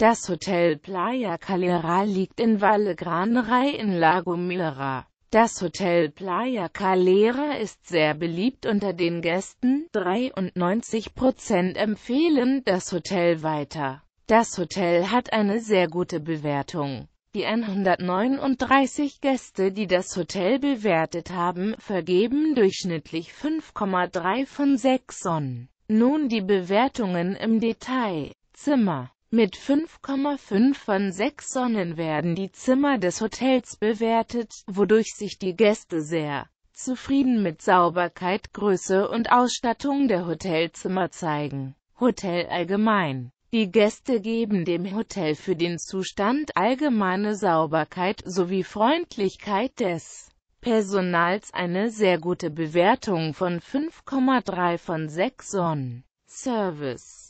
Das Hotel Playa Calera liegt in Valle Gran in Lago Mira. Das Hotel Playa Calera ist sehr beliebt unter den Gästen, 93% empfehlen das Hotel weiter. Das Hotel hat eine sehr gute Bewertung. Die 139 Gäste, die das Hotel bewertet haben, vergeben durchschnittlich 5,3 von 6 Sonnen. Nun die Bewertungen im Detail. Zimmer mit 5,5 von 6 Sonnen werden die Zimmer des Hotels bewertet, wodurch sich die Gäste sehr zufrieden mit Sauberkeit, Größe und Ausstattung der Hotelzimmer zeigen. Hotel allgemein die Gäste geben dem Hotel für den Zustand allgemeine Sauberkeit sowie Freundlichkeit des Personals eine sehr gute Bewertung von 5,3 von 6 Sonnen. Service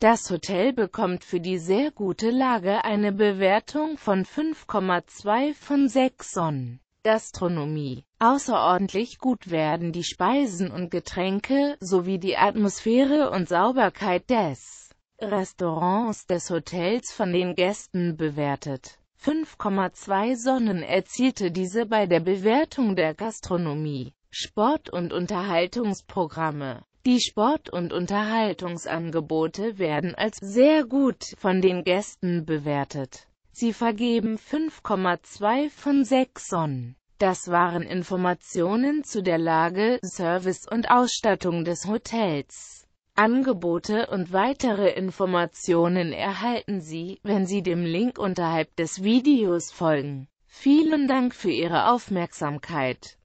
Das Hotel bekommt für die sehr gute Lage eine Bewertung von 5,2 von 6 Sonnen. Gastronomie. Außerordentlich gut werden die Speisen und Getränke, sowie die Atmosphäre und Sauberkeit des Restaurants des Hotels von den Gästen bewertet. 5,2 Sonnen erzielte diese bei der Bewertung der Gastronomie, Sport- und Unterhaltungsprogramme. Die Sport- und Unterhaltungsangebote werden als sehr gut von den Gästen bewertet. Sie vergeben 5,2 von 6 Sonnen. Das waren Informationen zu der Lage, Service und Ausstattung des Hotels. Angebote und weitere Informationen erhalten Sie, wenn Sie dem Link unterhalb des Videos folgen. Vielen Dank für Ihre Aufmerksamkeit.